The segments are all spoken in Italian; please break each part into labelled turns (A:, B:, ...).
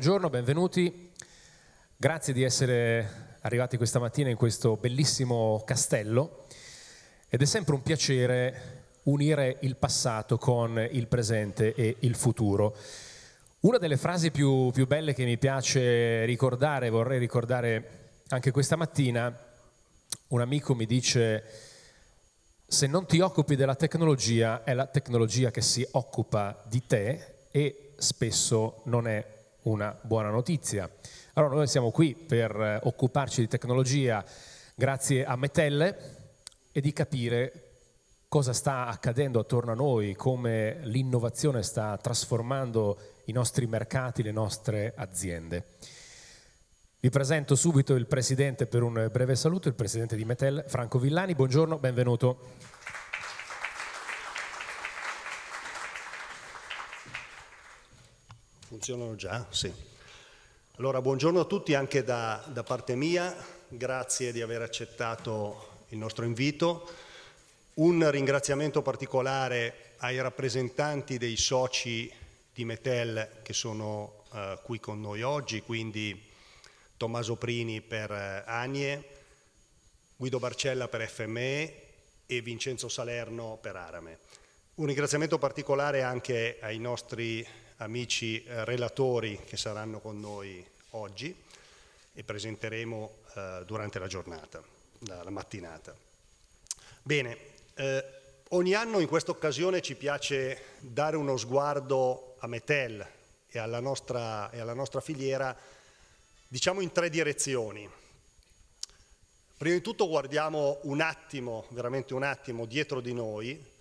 A: buongiorno, benvenuti. Grazie di essere arrivati questa mattina in questo bellissimo castello ed è sempre un piacere unire il passato con il presente e il futuro. Una delle frasi più, più belle che mi piace ricordare, vorrei ricordare anche questa mattina, un amico mi dice, se non ti occupi della tecnologia, è la tecnologia che si occupa di te e spesso non è una buona notizia. Allora noi siamo qui per eh, occuparci di tecnologia grazie a Metelle e di capire cosa sta accadendo attorno a noi, come l'innovazione sta trasformando i nostri mercati, le nostre aziende. Vi presento subito il Presidente per un breve saluto, il Presidente di Metel, Franco Villani. Buongiorno, benvenuto.
B: Funzionano già? Sì. Allora, buongiorno a tutti anche da, da, parte mia, grazie di aver accettato il nostro invito. Un ringraziamento particolare ai rappresentanti dei soci di Metel che sono eh, qui con noi oggi, quindi Tommaso Prini per eh, Anie, Guido Barcella per FME e Vincenzo Salerno per Arame. Un ringraziamento particolare anche ai nostri amici eh, relatori che saranno con noi oggi e presenteremo eh, durante la giornata, la, la mattinata. Bene, eh, ogni anno in questa occasione ci piace dare uno sguardo a Metel e alla nostra, e alla nostra filiera, diciamo in tre direzioni. Prima di tutto guardiamo un attimo, veramente un attimo, dietro di noi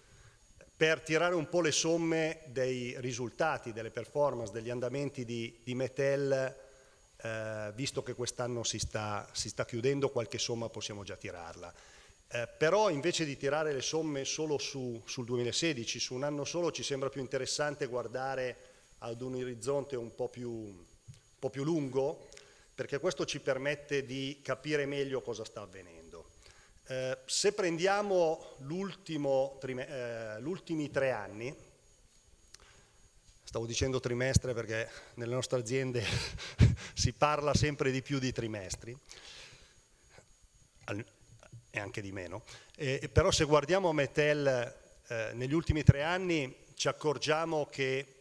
B: per tirare un po' le somme dei risultati, delle performance, degli andamenti di, di Metel, eh, visto che quest'anno si, si sta, chiudendo, qualche somma possiamo già tirarla. Eh, però invece di tirare le somme solo su, sul 2016, su un anno solo, ci sembra più interessante guardare ad un orizzonte un po' più, un po più lungo, perché questo ci permette di capire meglio cosa sta avvenendo. Eh, se prendiamo eh, gli ultimi tre anni, stavo dicendo trimestre perché nelle nostre aziende si parla sempre di più di trimestri, e anche di meno, eh, però se guardiamo Metel eh, negli ultimi tre anni ci accorgiamo che eh,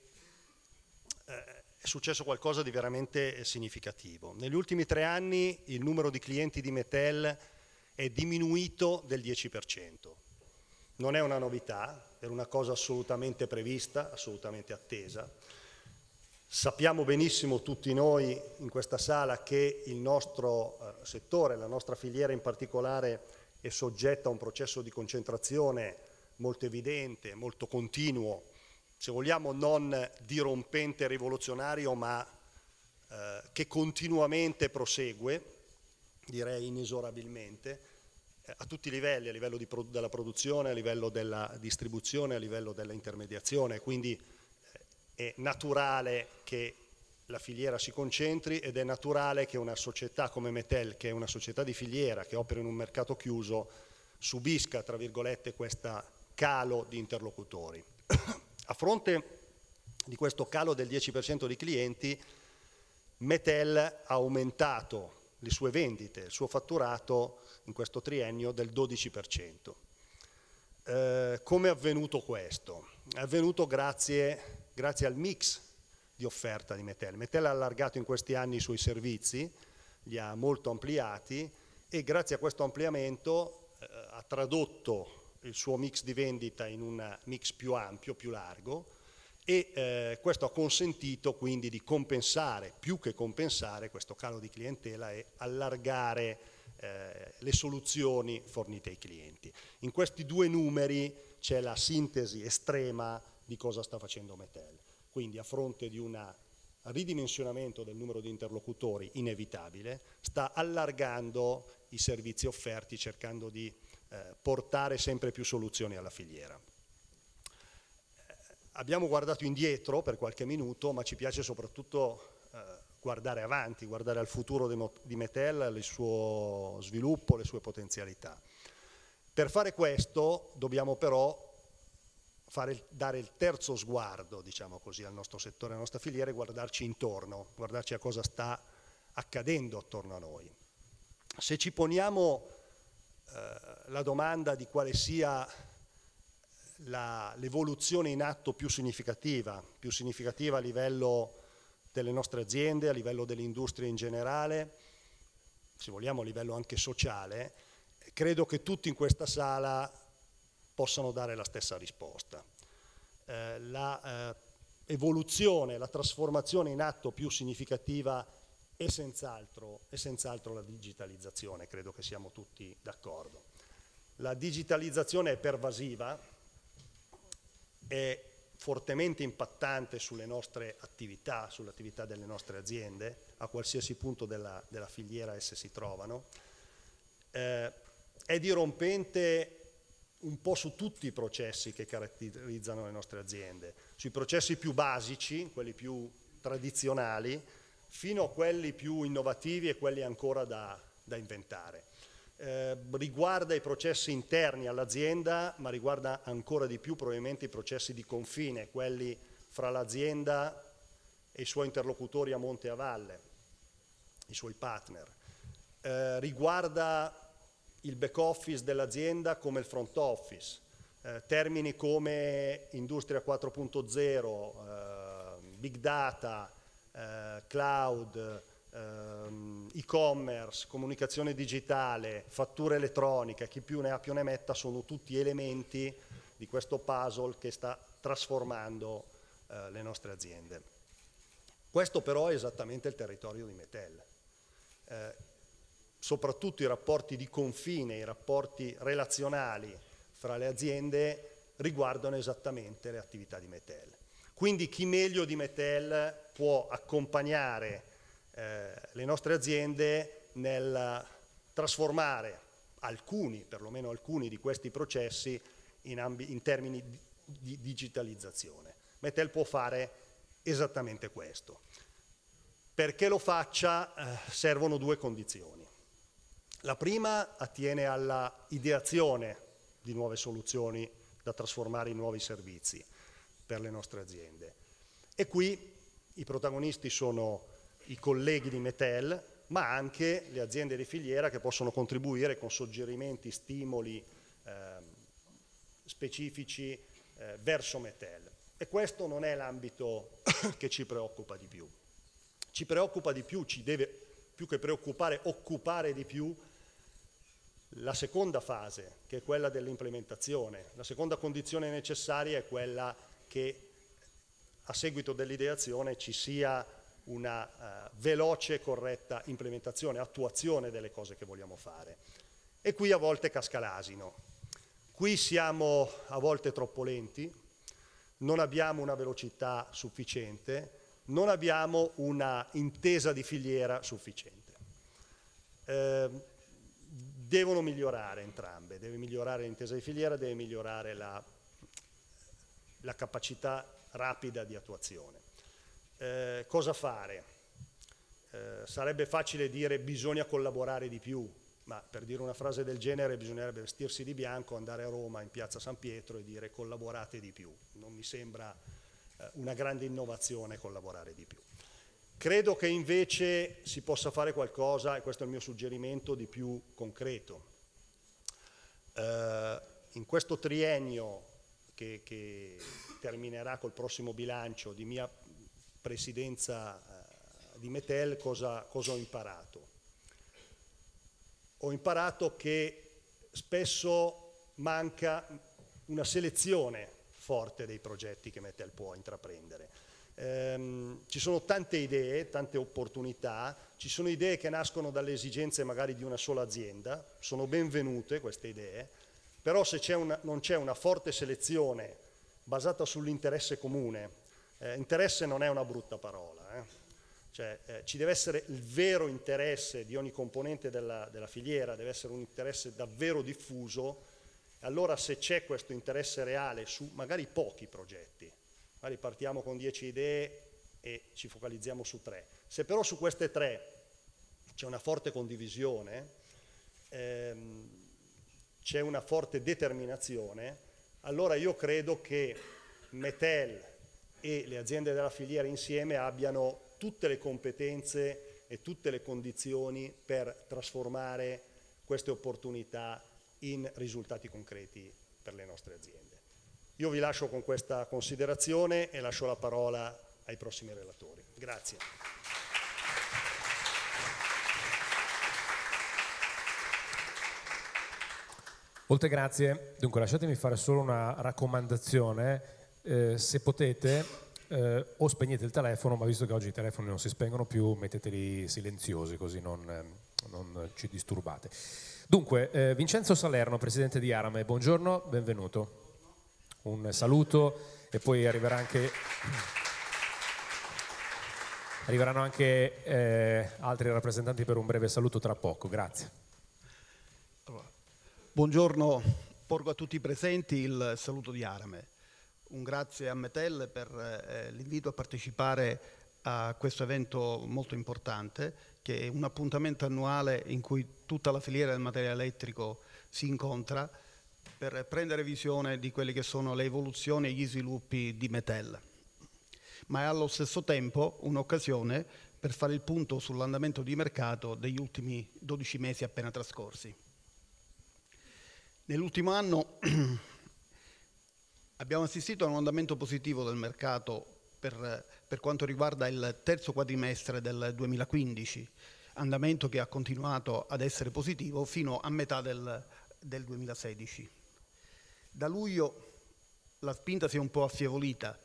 B: è successo qualcosa di veramente significativo. Negli ultimi tre anni il numero di clienti di Metel è diminuito del 10%. Non è una novità, era una cosa assolutamente prevista, assolutamente attesa. Sappiamo benissimo tutti noi in questa sala che il nostro eh, settore, la nostra filiera in particolare, è soggetta a un processo di concentrazione molto evidente, molto continuo, se vogliamo non dirompente e rivoluzionario, ma eh, che continuamente prosegue direi inesorabilmente, eh, a tutti i livelli, a livello pro della produzione, a livello della distribuzione, a livello dell'intermediazione, quindi eh, è naturale che la filiera si concentri ed è naturale che una società come Metel, che è una società di filiera, che opera in un mercato chiuso, subisca, tra virgolette, questo calo di interlocutori. a fronte di questo calo del 10% di clienti, Metel ha aumentato le sue vendite, il suo fatturato in questo triennio del 12%. Eh, come è avvenuto questo? È avvenuto grazie, grazie al mix di offerta di Metel. Metel ha allargato in questi anni i suoi servizi, li ha molto ampliati e grazie a questo ampliamento eh, ha tradotto il suo mix di vendita in un mix più ampio, più largo, e eh, questo ha consentito quindi di compensare, più che compensare, questo calo di clientela e allargare eh, le soluzioni fornite ai clienti. In questi due numeri c'è la sintesi estrema di cosa sta facendo Metel. Quindi a fronte di un ridimensionamento del numero di interlocutori inevitabile, sta allargando i servizi offerti cercando di eh, portare sempre più soluzioni alla filiera abbiamo guardato indietro per qualche minuto, ma ci piace soprattutto eh, guardare avanti, guardare al futuro di, di Metel, il suo sviluppo, le sue potenzialità. Per fare questo dobbiamo però fare, dare il terzo sguardo diciamo così, al nostro settore, alla nostra filiera e guardarci intorno, guardarci a cosa sta accadendo attorno a noi. Se ci poniamo eh, la domanda di quale sia l'evoluzione in atto più significativa, più significativa a livello delle nostre aziende, a livello dell'industria in generale, se vogliamo a livello anche sociale, credo che tutti in questa sala possano dare la stessa risposta. Eh, la eh, evoluzione, la trasformazione in atto più significativa è senz'altro, senz la digitalizzazione, credo che siamo tutti d'accordo. La digitalizzazione è pervasiva, è fortemente impattante sulle nostre attività, sull'attività delle nostre aziende, a qualsiasi punto della, della filiera esse si trovano, eh, è dirompente un po' su tutti i processi che caratterizzano le nostre aziende, sui processi più basici, quelli più tradizionali, fino a quelli più innovativi e quelli ancora da, da inventare. Ehm, riguarda i processi interni all'azienda, ma riguarda ancora di più probabilmente i processi di confine, quelli fra l'azienda e i suoi interlocutori a monte e a valle, i suoi partner. Eh, riguarda il back office dell'azienda come il front office, eh, termini come industria 4.0, ehm, big data, eh, cloud, ehm, e-commerce, comunicazione digitale, fattura elettronica, chi più ne ha più ne metta, sono tutti elementi di questo puzzle che sta trasformando eh, le nostre aziende. Questo però è esattamente il territorio di Metel. Eh, soprattutto i rapporti di confine, i rapporti relazionali fra le aziende riguardano esattamente le attività di Metel. Quindi chi meglio di Metel può accompagnare eh, le nostre aziende nel trasformare alcuni, perlomeno alcuni di questi processi in, in termini di, di digitalizzazione. Metel può fare esattamente questo. Perché lo faccia eh, servono due condizioni. La prima attiene alla ideazione di nuove soluzioni da trasformare in nuovi servizi per le nostre aziende. E qui i protagonisti sono i colleghi di Metel, ma anche le aziende di filiera che possono contribuire con suggerimenti, stimoli eh, specifici eh, verso Metel. E questo non è l'ambito che ci preoccupa di più. Ci preoccupa di più, ci deve più che preoccupare, occupare di più la seconda fase, che è quella dell'implementazione. La seconda condizione necessaria è quella che a seguito dell'ideazione ci sia una eh, veloce e corretta implementazione, attuazione delle cose che vogliamo fare. E qui a volte casca l'asino. Qui siamo a volte troppo lenti, non abbiamo una velocità sufficiente, non abbiamo una intesa di filiera sufficiente. Eh, devono migliorare entrambe, deve migliorare l'intesa di filiera, deve migliorare la, la capacità rapida di attuazione. Eh, cosa fare? Eh, sarebbe facile dire bisogna collaborare di più, ma per dire una frase del genere bisognerebbe vestirsi di bianco, andare a Roma in piazza San Pietro e dire collaborate di più. Non mi sembra eh, una grande innovazione collaborare di più. Credo che invece si possa fare qualcosa, e questo è il mio suggerimento, di più concreto. Eh, in questo triennio che, che terminerà col prossimo bilancio di mia presidenza eh, di Metel cosa, cosa ho imparato? Ho imparato che spesso manca una selezione forte dei progetti che Metel può intraprendere. Ehm, ci sono tante idee, tante opportunità, ci sono idee che nascono dalle esigenze magari di una sola azienda, sono benvenute queste idee, però se c'è una, non c'è una forte selezione basata sull'interesse comune eh, interesse non è una brutta parola, eh. Cioè, eh, ci deve essere il vero interesse di ogni componente della, della filiera, deve essere un interesse davvero diffuso, allora se c'è questo interesse reale su magari pochi progetti, magari partiamo con dieci idee e ci focalizziamo su tre, se però su queste tre c'è una forte condivisione, ehm, c'è una forte determinazione, allora io credo che Metel, e le aziende della filiera insieme abbiano tutte le competenze e tutte le condizioni per trasformare queste opportunità in risultati concreti per le nostre aziende. Io vi lascio con questa considerazione e lascio la parola ai prossimi relatori. Grazie.
A: Molte grazie. Dunque lasciatemi fare solo una raccomandazione eh, se potete eh, o spegnete il telefono, ma visto che oggi i telefoni non si spengono più, metteteli silenziosi così non, eh, non ci disturbate. Dunque, eh, Vincenzo Salerno, presidente di Arame, buongiorno, benvenuto. Un saluto e poi arriverà anche, arriveranno anche eh, altri rappresentanti per un breve saluto tra poco, grazie.
C: Buongiorno, porgo a tutti i presenti il saluto di Arame un grazie a Metel per eh, eh, l'invito a partecipare a questo evento molto importante che è un appuntamento annuale in cui tutta la filiera del materiale elettrico si incontra per prendere visione di quelle che sono le evoluzioni e gli sviluppi di Metel. Ma è allo stesso tempo un'occasione per fare il punto sull'andamento di mercato degli ultimi 12 mesi appena trascorsi. Nell'ultimo anno Abbiamo assistito a un andamento positivo del mercato per, per, quanto riguarda il terzo quadrimestre del 2015, andamento che ha continuato ad essere positivo fino a metà del, del 2016. Da luglio la spinta si è un po' affievolita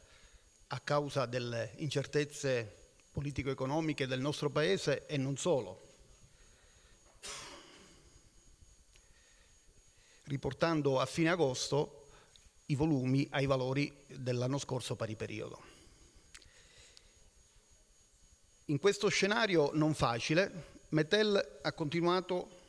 C: a causa delle incertezze politico-economiche del nostro Paese e non solo. Riportando a fine agosto i volumi ai valori dell'anno scorso pari periodo. In questo scenario non facile, Metel ha continuato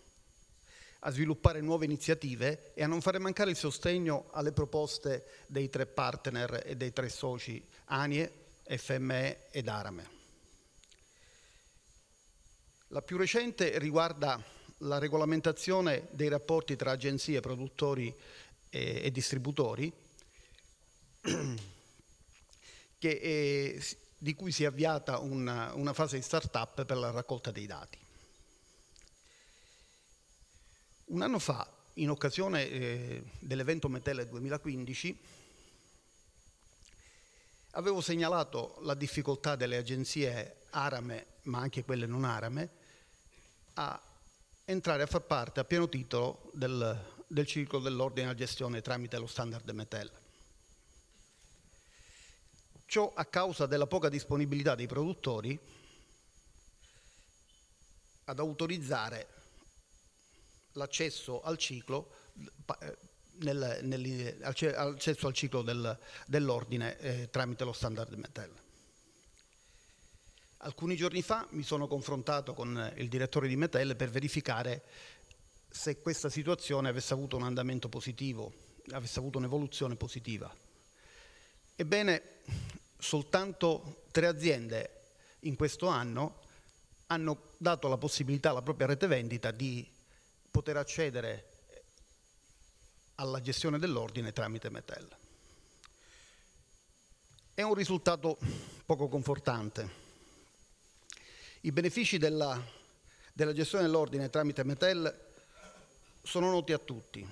C: a sviluppare nuove iniziative e a non fare mancare il sostegno alle proposte dei tre partner e dei tre soci ANIE, FME ed Arame. La più recente riguarda la regolamentazione dei rapporti tra agenzie, produttori e, e distributori, che, è, eh, di cui si è avviata una, una fase di start-up per la raccolta dei dati. Un anno fa, in occasione eh, dell'evento Metele 2015, avevo segnalato la difficoltà delle agenzie arame, ma anche quelle non arame, a entrare a far parte a pieno titolo del del ciclo dell'ordine a gestione tramite lo standard METEL. Ciò a causa della poca disponibilità dei produttori ad autorizzare l'accesso al ciclo eh, nel, nel, accesso al ciclo del, dell'ordine eh, tramite lo standard Metel. Alcuni giorni fa mi sono confrontato con il direttore di Metel per verificare se questa situazione avesse avuto un andamento positivo, avesse avuto un'evoluzione positiva. Ebbene, soltanto tre aziende in questo anno hanno dato la possibilità alla propria rete vendita di poter accedere alla gestione dell'ordine tramite Metel. È un risultato poco confortante. I benefici della, della gestione dell'ordine tramite Metel sono noti a tutti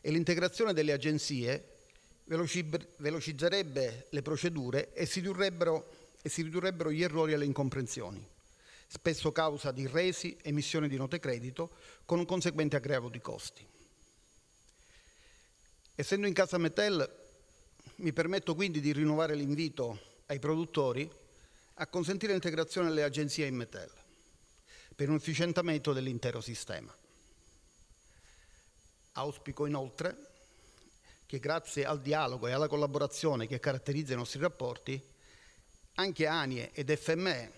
C: e l'integrazione delle agenzie velocizzerebbe le procedure e si ridurrebbero, e si ridurrebbero gli errori e le incomprensioni, spesso causa di resi, emissioni di note credito, con un conseguente aggravo di costi. Essendo in casa Metel, mi permetto quindi di rinnovare l'invito ai produttori a consentire l'integrazione delle agenzie in Metel per un efficientamento dell'intero sistema. Auspico inoltre che grazie al dialogo e alla collaborazione che caratterizza i nostri rapporti, anche ANIE ed FME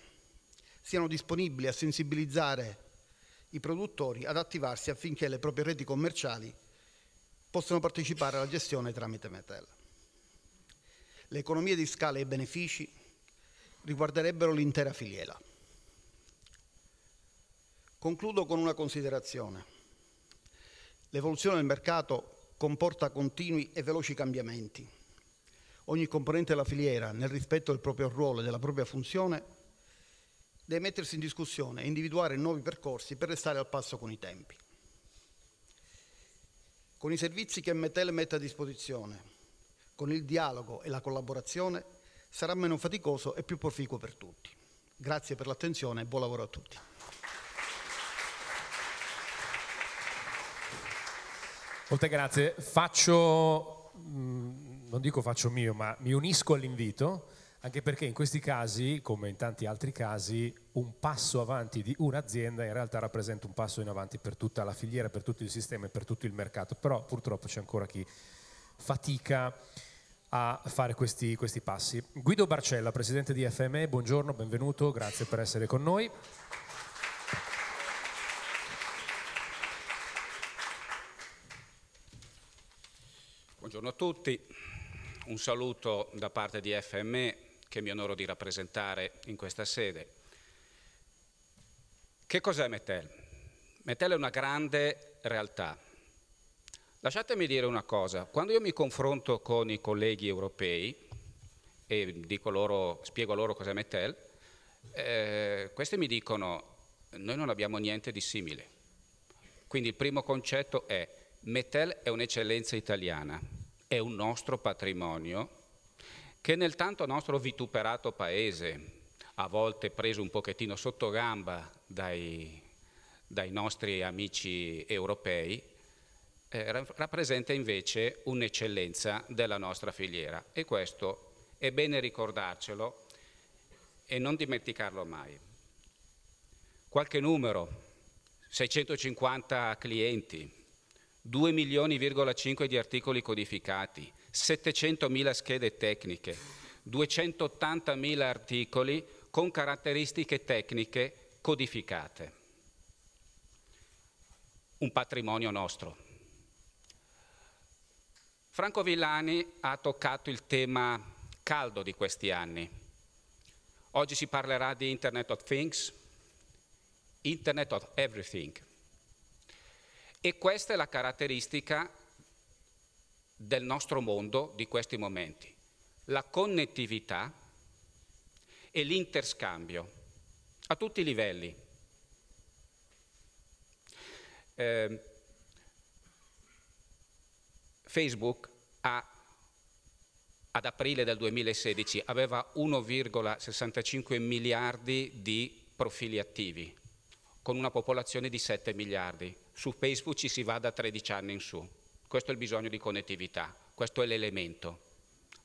C: siano disponibili a sensibilizzare i produttori ad attivarsi affinché le proprie reti commerciali possano partecipare alla gestione tramite Metel. Le economie di scala e i benefici riguarderebbero l'intera filiera. Concludo con una considerazione. L'evoluzione del mercato comporta continui e veloci cambiamenti. Ogni componente della filiera, nel rispetto del proprio ruolo e della propria funzione, deve mettersi in discussione e individuare nuovi percorsi per restare al passo con i tempi. Con i servizi che Metel mette a disposizione, con il dialogo e la collaborazione, sarà meno faticoso e più proficuo per tutti. Grazie per
A: l'attenzione e buon lavoro a tutti. Molte grazie. Faccio, mm, non dico faccio mio, ma mi unisco all'invito, anche perché in questi casi, come in tanti altri casi, un passo avanti di un'azienda in realtà rappresenta un passo in avanti per tutta la filiera, per tutto il sistema e per tutto il mercato. Però purtroppo c'è ancora chi fatica a fare questi, questi passi. Guido Barcella, presidente di FME, buongiorno, benvenuto, grazie per essere con noi.
D: Buongiorno a tutti, un saluto da parte di FME che mi onoro di rappresentare in questa sede. Che cos'è Metel? Metel è una grande realtà. Lasciatemi dire una cosa, quando io mi confronto con i colleghi europei e loro, spiego loro cos'è Metel, eh, questi mi dicono noi non abbiamo niente di simile. Quindi il primo concetto è Metel è un'eccellenza italiana è un nostro patrimonio che nel tanto nostro vituperato paese, a volte preso un pochettino sotto gamba dai, dai nostri amici europei, eh, rappresenta invece un'eccellenza della nostra filiera e questo è bene ricordarcelo e non dimenticarlo mai. Qualche numero, 650 clienti, 2 milioni,5 di articoli codificati, 700.000 schede tecniche, 280.000 articoli con caratteristiche tecniche codificate. Un patrimonio nostro. Franco Villani ha toccato il tema caldo di questi anni. Oggi si parlerà di Internet of Things, Internet of Everything. E questa è la caratteristica del nostro mondo di questi momenti, la connettività e l'interscambio a tutti i livelli. Eh, Facebook ha, ad aprile del 2016 aveva 1,65 miliardi di profili attivi, con una popolazione di 7 miliardi su Facebook ci si va da 13 anni in su. Questo è il bisogno di connettività, questo è l'elemento.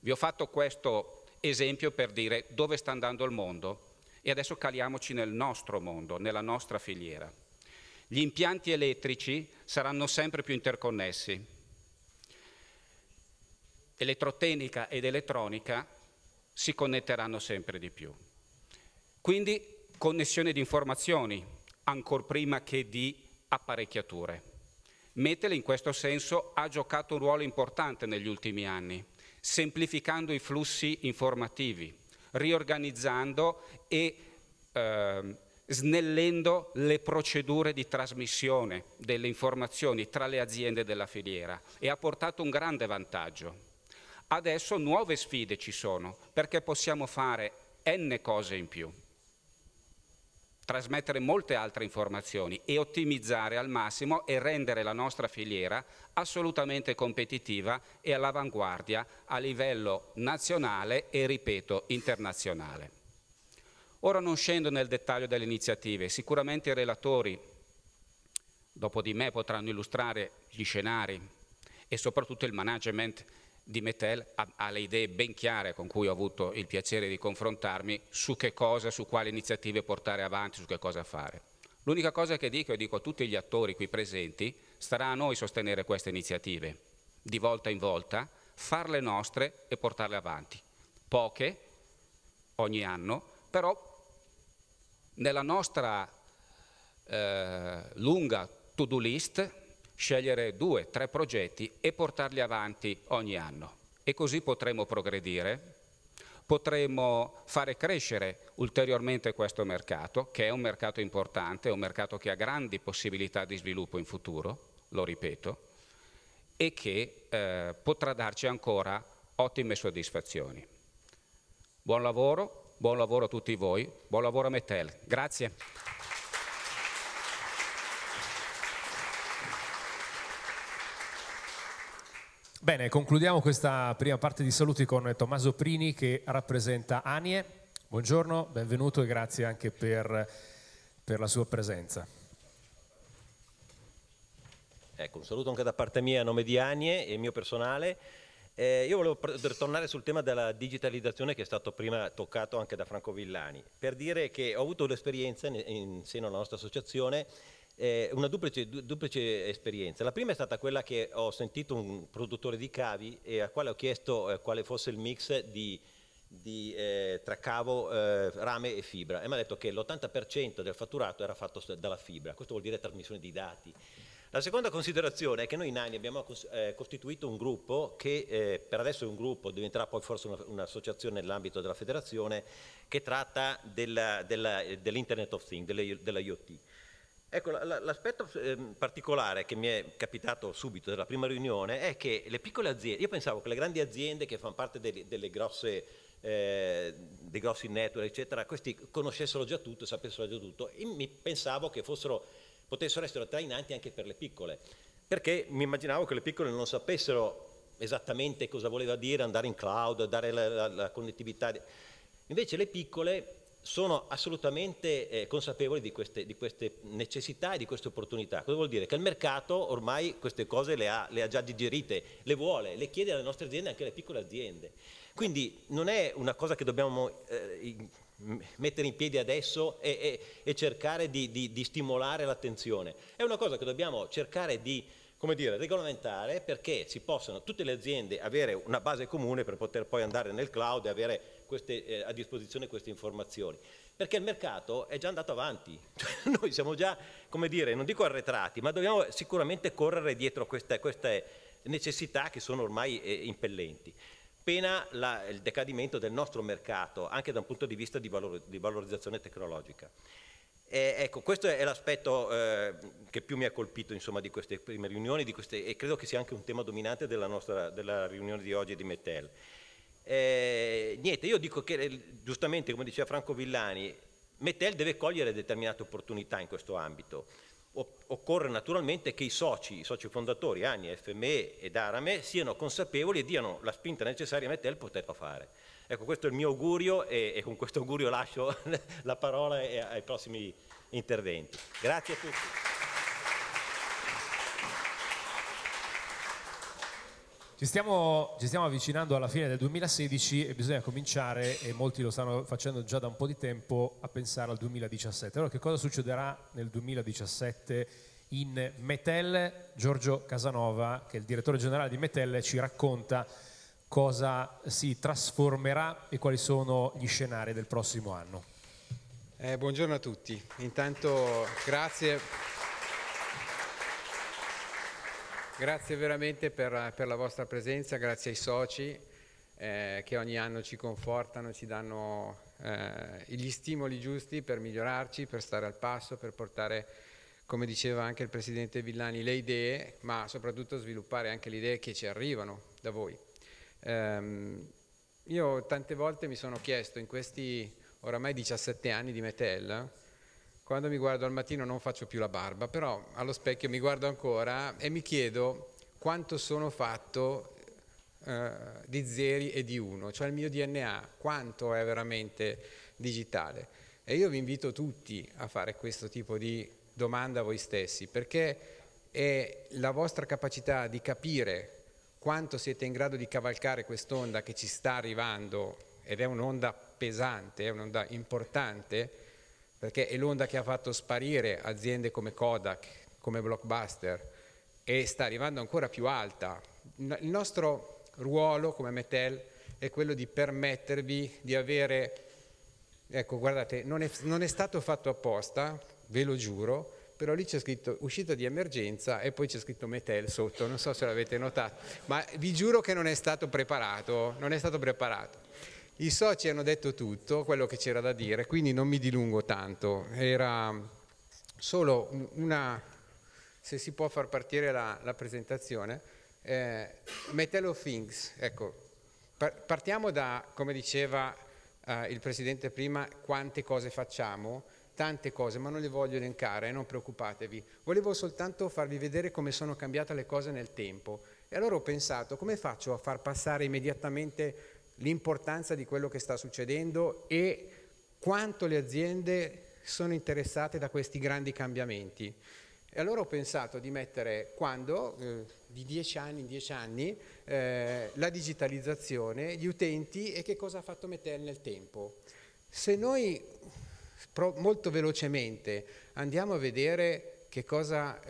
D: Vi ho fatto questo esempio per dire dove sta andando il mondo e adesso caliamoci nel nostro mondo, nella nostra filiera. Gli impianti elettrici saranno sempre più interconnessi. Elettrotecnica ed elettronica si connetteranno sempre di più. Quindi connessione di informazioni, ancora prima che di apparecchiature. Metele in questo senso ha giocato un ruolo importante negli ultimi anni, semplificando i flussi informativi, riorganizzando e eh, snellendo le procedure di trasmissione delle informazioni tra le aziende della filiera e ha portato un grande vantaggio. Adesso nuove sfide ci sono perché possiamo fare n cose in più trasmettere molte altre informazioni e ottimizzare al massimo e rendere la nostra filiera assolutamente competitiva e all'avanguardia a livello nazionale e, ripeto, internazionale. Ora non scendo nel dettaglio delle iniziative, sicuramente i relatori dopo di me potranno illustrare gli scenari e soprattutto il management di Metel ha, le idee ben chiare con cui ho avuto il piacere di confrontarmi su che cosa, su quali iniziative portare avanti, su che cosa fare. L'unica cosa che dico e dico a tutti gli attori qui presenti, starà a noi sostenere queste iniziative, di volta in volta, farle nostre e portarle avanti. Poche, ogni anno, però nella nostra eh, lunga to-do list scegliere due, tre progetti e portarli avanti ogni anno. E così potremo progredire, potremo fare crescere ulteriormente questo mercato, che è un mercato importante, è un mercato che ha grandi possibilità di sviluppo in futuro, lo ripeto, e che eh, potrà darci ancora ottime soddisfazioni. Buon lavoro, buon lavoro a tutti voi, buon lavoro a Metel. Grazie.
A: Bene, concludiamo questa prima parte di saluti con Tommaso Prini che rappresenta Anie. Buongiorno, benvenuto e grazie anche per, per la sua presenza.
E: Ecco, un saluto anche da parte mia a nome di Anie e mio personale. Eh, io volevo tornare sul tema della digitalizzazione che è stato prima toccato anche da Franco Villani, per dire che ho avuto l'esperienza in, in seno alla nostra associazione eh, una duplice, duplice, esperienza. La prima è stata quella che ho sentito un produttore di cavi e a quale ho chiesto eh, quale fosse il mix di, di, eh, tra cavo, eh, rame e fibra e mi ha detto che l'80% del fatturato era fatto dalla fibra, questo vuol dire trasmissione di dati. La seconda considerazione è che noi in ANI abbiamo eh, costituito un gruppo che eh, per adesso è un gruppo, diventerà poi forse un'associazione nell'ambito della federazione, che tratta dell'Internet of Things, dell'IoT. Ecco, l'aspetto ehm, particolare che mi è capitato subito dalla prima riunione è che le piccole aziende, io pensavo che le grandi aziende che fanno parte delle, delle grosse, eh, dei grossi network, eccetera, questi conoscessero già tutto, sapessero già tutto, e mi pensavo che fossero, potessero essere trainanti anche per le piccole, perché mi immaginavo che le piccole non sapessero esattamente cosa voleva dire andare in cloud, dare la, la, la connettività. Invece le piccole sono assolutamente eh, consapevoli di queste, di queste, necessità e di queste opportunità. Cosa vuol dire? Che il mercato ormai queste cose le ha, le ha, già digerite, le vuole, le chiede alle nostre aziende, anche alle piccole aziende. Quindi non è una cosa che dobbiamo eh, mettere in piedi adesso e, e, e cercare di, di, di stimolare l'attenzione, è una cosa che dobbiamo cercare di come dire, regolamentare perché si possano tutte le aziende avere una base comune per poter poi andare nel cloud e avere queste, eh, a disposizione queste informazioni, perché il mercato è già andato avanti, cioè, noi siamo già, come dire, non dico arretrati, ma dobbiamo sicuramente correre dietro queste, queste necessità che sono ormai eh, impellenti. Pena la, il decadimento del nostro mercato, anche da un punto di vista di, valor, di valorizzazione tecnologica. E, ecco, questo è l'aspetto eh, che più mi ha colpito insomma, di queste prime riunioni di queste, e credo che sia anche un tema dominante della, nostra, della riunione di oggi di Mettel. Eh, niente, io dico che giustamente, come diceva Franco Villani, Metel deve cogliere determinate opportunità in questo ambito. O occorre naturalmente che i soci, i soci fondatori, ANI, FME ed Arame, siano consapevoli e diano la spinta necessaria a Metel poterlo fare. Ecco, questo è il mio augurio e, e con questo augurio lascio la parola ai prossimi interventi. Grazie a tutti.
A: Ci stiamo, ci stiamo, avvicinando alla fine del 2016 e bisogna cominciare, e molti lo stanno facendo già da un po' di tempo, a pensare al 2017. Allora, che cosa succederà nel 2017 in Metel? Giorgio Casanova, che è il direttore generale di Metel, ci racconta cosa si trasformerà e quali sono gli scenari del prossimo anno.
F: Eh, buongiorno a tutti, intanto grazie Grazie veramente per, per, la vostra presenza, grazie ai soci eh, che ogni anno ci confortano, ci danno eh, gli stimoli giusti per migliorarci, per stare al passo, per portare, come diceva anche il Presidente Villani, le idee, ma soprattutto sviluppare anche le idee che ci arrivano da voi. Um, io tante volte mi sono chiesto in questi oramai 17 anni di Metel, quando mi guardo al mattino non faccio più la barba, però allo specchio mi guardo ancora e mi chiedo quanto sono fatto eh, di zeri e di uno, cioè il mio DNA, quanto è veramente digitale. E io vi invito tutti a fare questo tipo di domanda a voi stessi, perché è la vostra capacità di capire quanto siete in grado di cavalcare quest'onda che ci sta arrivando, ed è un'onda pesante, è un'onda importante, perché è l'onda che ha fatto sparire aziende come Kodak, come Blockbuster e sta arrivando ancora più alta. Il nostro ruolo come Mattel è quello di permettervi di avere, ecco guardate, non è, non è stato fatto apposta, ve lo giuro, però lì c'è scritto uscita di emergenza e poi c'è scritto Metel sotto, non so se l'avete notato, ma vi giuro che non è stato preparato, non è stato preparato. I soci hanno detto tutto quello che c'era da dire, quindi non mi dilungo tanto. Era solo una, se si può far partire la, la presentazione, eh, Metal Things. Ecco, partiamo da, come diceva eh, il Presidente prima, quante cose facciamo, tante cose, ma non le voglio elencare, non preoccupatevi. Volevo soltanto farvi vedere come sono cambiate le cose nel tempo. E allora ho pensato, come faccio a far passare immediatamente l'importanza di quello che sta succedendo e quanto le aziende sono interessate da questi grandi cambiamenti. E allora ho pensato di mettere quando, eh, di dieci anni in dieci anni, eh, la digitalizzazione, gli utenti e che cosa ha fatto Metel nel tempo. Se noi molto velocemente andiamo a vedere che cosa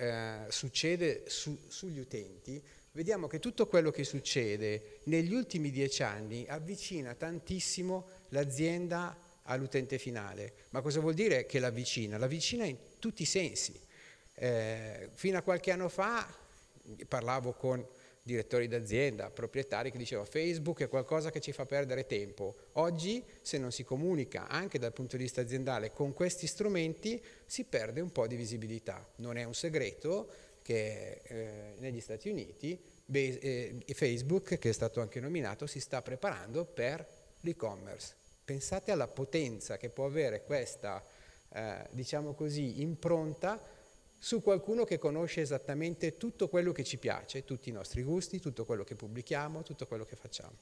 F: eh, succede su, sugli utenti, vediamo che tutto quello che succede negli ultimi dieci anni avvicina tantissimo l'azienda all'utente finale. Ma cosa vuol dire che l'avvicina? L'avvicina in tutti i sensi. Eh, fino a qualche anno fa parlavo con direttori d'azienda, proprietari che dicevano Facebook è qualcosa che ci fa perdere tempo. Oggi se non si comunica anche dal punto di vista aziendale con questi strumenti si perde un po' di visibilità. Non è un segreto, che eh, negli Stati Uniti eh, Facebook, che è stato anche nominato, si sta preparando per l'e-commerce. Pensate alla potenza che può avere questa, eh, diciamo così, impronta su qualcuno che conosce esattamente tutto quello che ci piace, tutti i nostri gusti, tutto quello che pubblichiamo, tutto quello che facciamo.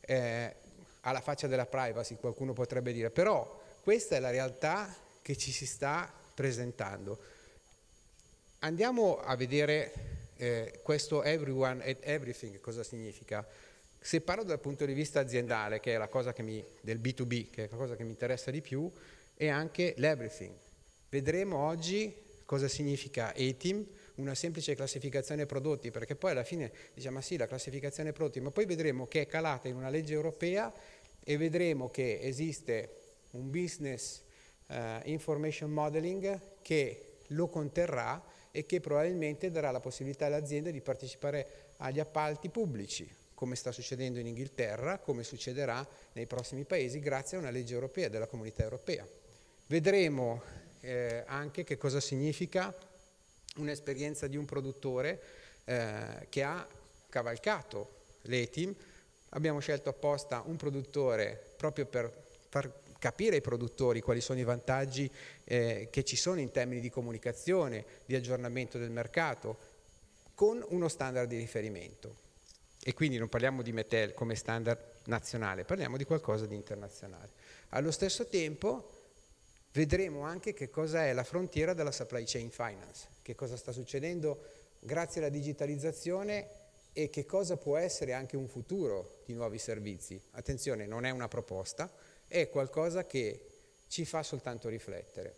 F: Eh, alla faccia della privacy qualcuno potrebbe dire, però questa è la realtà che ci si sta presentando. Andiamo a vedere eh, questo everyone and everything, cosa significa. Se parlo dal punto di vista aziendale, che è la cosa che mi, del B2B, che è la cosa che mi interessa di più, è anche l'everything. Vedremo oggi cosa significa A-Team, una semplice classificazione prodotti, perché poi alla fine diciamo ma ah sì, la classificazione prodotti, ma poi vedremo che è calata in una legge europea e vedremo che esiste un business uh, information modeling che lo conterrà e che probabilmente darà la possibilità alle aziende di partecipare agli appalti pubblici, come sta succedendo in Inghilterra, come succederà nei prossimi paesi grazie a una legge europea della comunità europea. Vedremo eh, anche che cosa significa un'esperienza di un produttore eh, che ha cavalcato l'ETIM. Abbiamo scelto apposta un produttore proprio per far capire ai produttori quali sono i vantaggi eh, che ci sono in termini di comunicazione, di aggiornamento del mercato, con uno standard di riferimento. E quindi non parliamo di Metel come standard nazionale, parliamo di qualcosa di internazionale. Allo stesso tempo vedremo anche che cosa è la frontiera della supply chain finance, che cosa sta succedendo grazie alla digitalizzazione e che cosa può essere anche un futuro di nuovi servizi. Attenzione, non è una proposta, è qualcosa che ci fa soltanto riflettere.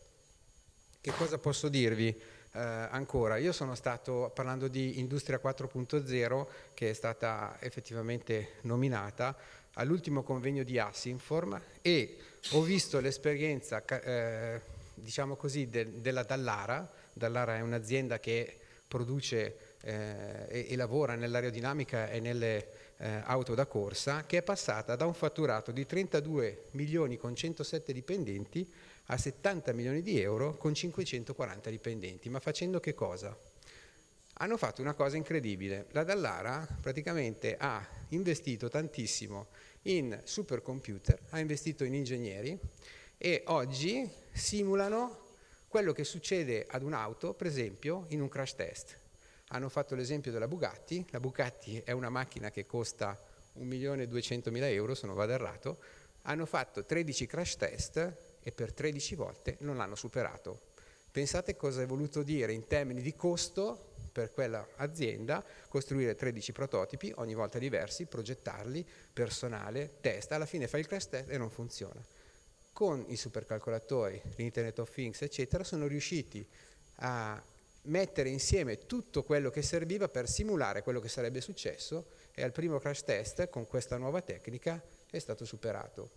F: Che cosa posso dirvi? Eh, ancora, io sono stato, parlando di Industria 4.0, che è stata effettivamente nominata, all'ultimo convegno di Asinform e ho visto l'esperienza, eh, diciamo così, de, della Dallara. Dallara è un'azienda che produce eh, e, e, lavora nell'aerodinamica e nelle eh, auto da corsa, che è passata da un fatturato di 32 milioni con 107 dipendenti a 70 milioni di euro con 540 dipendenti. Ma facendo che cosa? Hanno fatto una cosa incredibile. La Dallara praticamente ha investito tantissimo in supercomputer, ha investito in ingegneri e oggi simulano quello che succede ad un'auto, per esempio, in un crash test hanno fatto l'esempio della Bugatti, la Bugatti è una macchina che costa 1.200.000 euro se non vado errato, hanno fatto 13 crash test e per 13 volte non l'hanno superato. Pensate cosa è voluto dire in termini di costo per quella azienda costruire 13 prototipi, ogni volta diversi, progettarli, personale, test, alla fine fai il crash test e non funziona. Con i supercalcolatori, l'internet of things, eccetera, sono riusciti a mettere insieme tutto quello che serviva per simulare quello che sarebbe successo e al primo crash test con questa nuova tecnica è stato superato.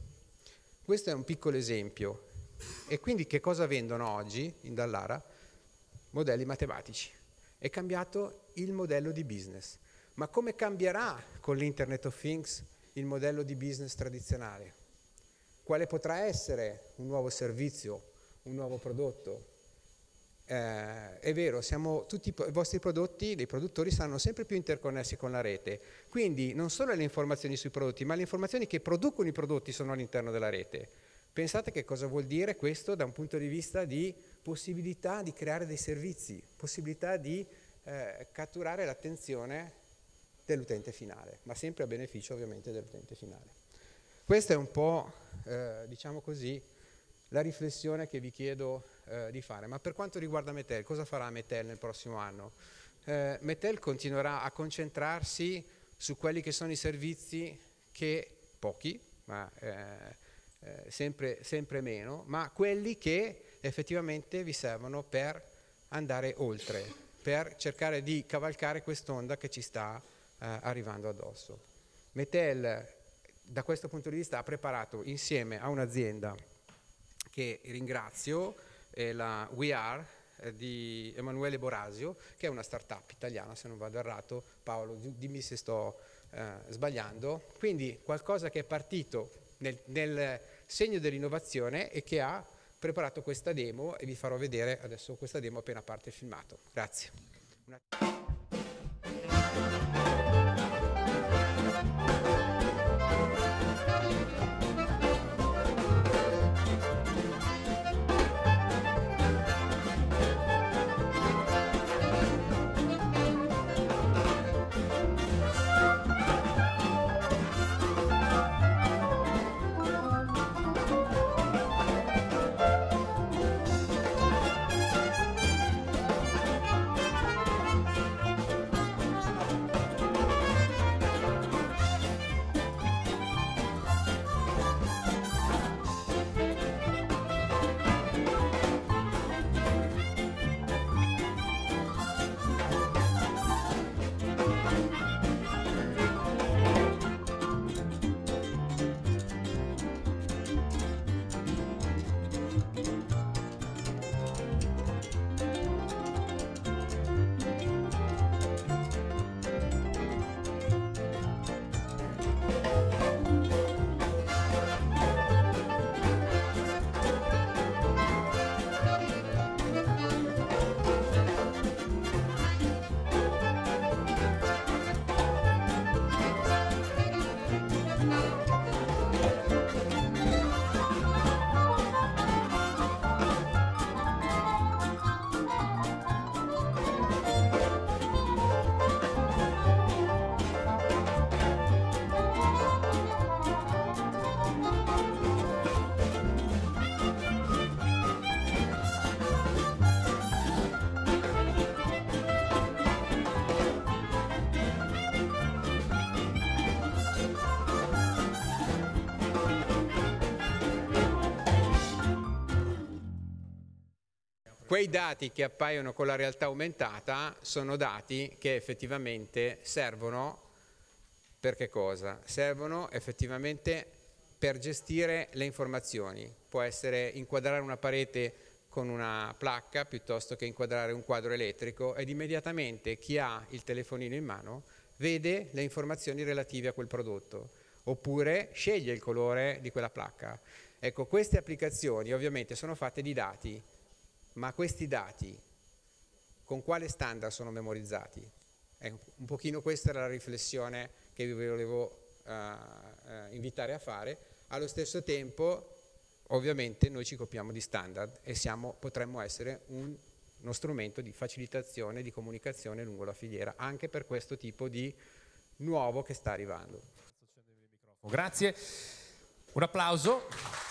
F: Questo è un piccolo esempio e quindi che cosa vendono oggi in Dallara? Modelli matematici. È cambiato il modello di business. Ma come cambierà con l'Internet of Things il modello di business tradizionale? Quale potrà essere un nuovo servizio, un nuovo prodotto, eh, è vero, tutti, i vostri prodotti, dei produttori, saranno sempre più interconnessi con la rete. Quindi non solo le informazioni sui prodotti, ma le informazioni che producono i prodotti sono all'interno della rete. Pensate che cosa vuol dire questo da un punto di vista di possibilità di creare dei servizi, possibilità di eh, catturare l'attenzione dell'utente finale, ma sempre a beneficio ovviamente dell'utente finale. Questa è un po', eh, diciamo così, la riflessione che vi chiedo eh, di fare. Ma per quanto riguarda Metel, cosa farà Metel nel prossimo anno? Eh, Metel continuerà a concentrarsi su quelli che sono i servizi che pochi, ma eh, eh, sempre, sempre meno, ma quelli che effettivamente vi servono per andare oltre, per cercare di cavalcare quest'onda che ci sta eh, arrivando addosso. Metel da questo punto di vista ha preparato insieme a un'azienda che ringrazio, è la We Are eh, di Emanuele Borasio, che è una startup italiana, se non vado errato, Paolo dimmi se sto eh, sbagliando, quindi qualcosa che è partito nel, nel segno dell'innovazione e che ha preparato questa demo e vi farò vedere adesso questa demo appena parte il filmato. Grazie. Una... quei dati che appaiono con la realtà aumentata sono dati che effettivamente servono per che cosa? Servono effettivamente per gestire le informazioni, può essere inquadrare una parete con una placca piuttosto che inquadrare un quadro elettrico ed immediatamente chi ha il telefonino in mano vede le informazioni relative a quel prodotto oppure sceglie il colore di quella placca. Ecco, queste applicazioni ovviamente sono fatte di dati, ma questi dati con quale standard sono memorizzati? Eh, un pochino questa era la riflessione che vi volevo uh, uh, invitare a fare. Allo stesso tempo, ovviamente, noi ci copiamo di standard e siamo, potremmo essere un, uno strumento di facilitazione di comunicazione lungo la filiera, anche per questo tipo di nuovo che sta arrivando. Grazie, un applauso.